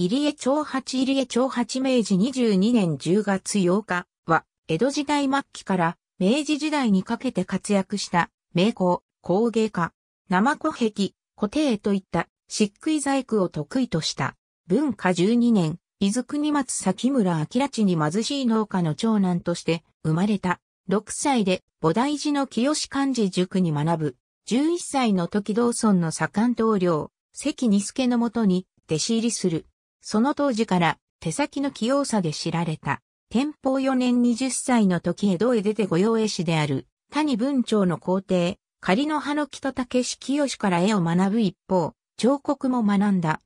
入江長八入江長八明治22年10月8日は、江戸時代末期から明治時代にかけて活躍した名工、工芸家、生古壁、古帝といった漆喰細工を得意とした文化12年、伊豆国松崎村明地に貧しい農家の長男として生まれた。6歳で菩提寺の清漢字塾に学ぶ。11歳の時道村の左官同僚、関二助のもとに弟子入りする。その当時から手先の器用さで知られた。天保4年20歳の時江戸へ出て御用絵師である谷文長の皇帝、仮の葉の北武志清から絵を学ぶ一方、彫刻も学んだ。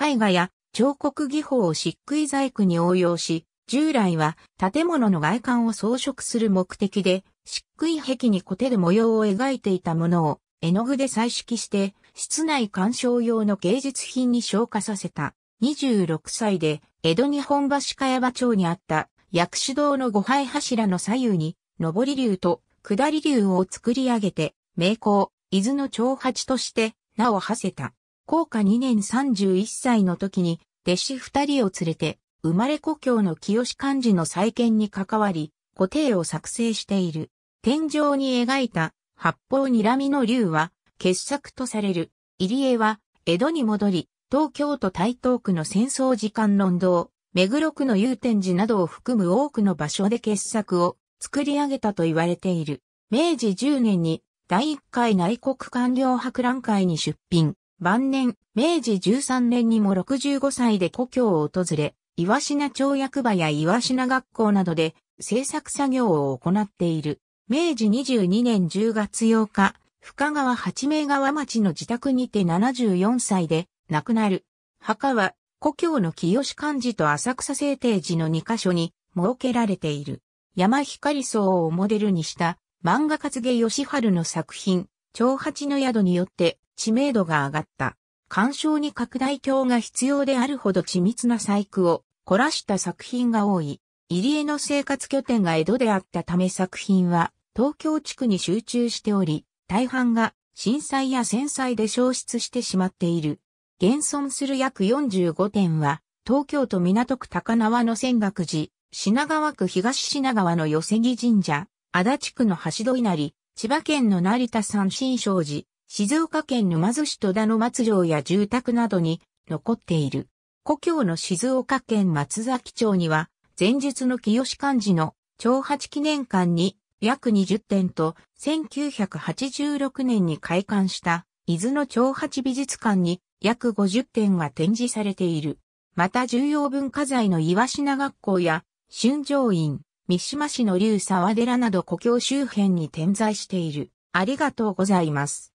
絵画や彫刻技法を漆喰細工に応用し、従来は建物の外観を装飾する目的で、漆喰壁にこてる模様を描いていたものを絵の具で彩色して、室内鑑賞用の芸術品に昇華させた。26歳で、江戸日本橋茅場町にあった薬師堂の五杯柱の左右に、上り竜と下り竜を作り上げて、名工、伊豆の長八として名を馳せた。高下2年31歳の時に、弟子二人を連れて、生まれ故郷の清漢字の再建に関わり、固定を作成している。天井に描いた八方睨みの竜は傑作とされる。入江は江戸に戻り、東京都台東区の戦争時間論道、目黒区の祐天寺などを含む多くの場所で傑作を作り上げたと言われている。明治10年に第1回内国官僚博覧会に出品。晩年、明治13年にも65歳で故郷を訪れ、岩品町役場や岩品学校などで制作作業を行っている。明治22年10月8日、深川八名川町の自宅にて74歳で亡くなる。墓は、故郷の清漢寺と浅草聖定寺の2カ所に設けられている。山光荘をモデルにした漫画活芸吉春の作品、長八の宿によって知名度が上がった。鑑賞に拡大鏡が必要であるほど緻密な細工を凝らした作品が多い。入江の生活拠点が江戸であったため作品は東京地区に集中しており、大半が震災や戦災で消失してしまっている。現存する約45点は、東京都港区高輪の仙岳寺、品川区東品川の寄木神社、足立区の橋戸稲荷、千葉県の成田山新勝寺、静岡県沼津市戸田の松城や住宅などに残っている。故郷の静岡県松崎町には、前述の清漢字の長八記念館に約20点と1986年に開館した伊豆の長八美術館に約50点が展示されている。また重要文化財の岩品学校や、春城院、三島市の竜沢寺など故郷周辺に点在している。ありがとうございます。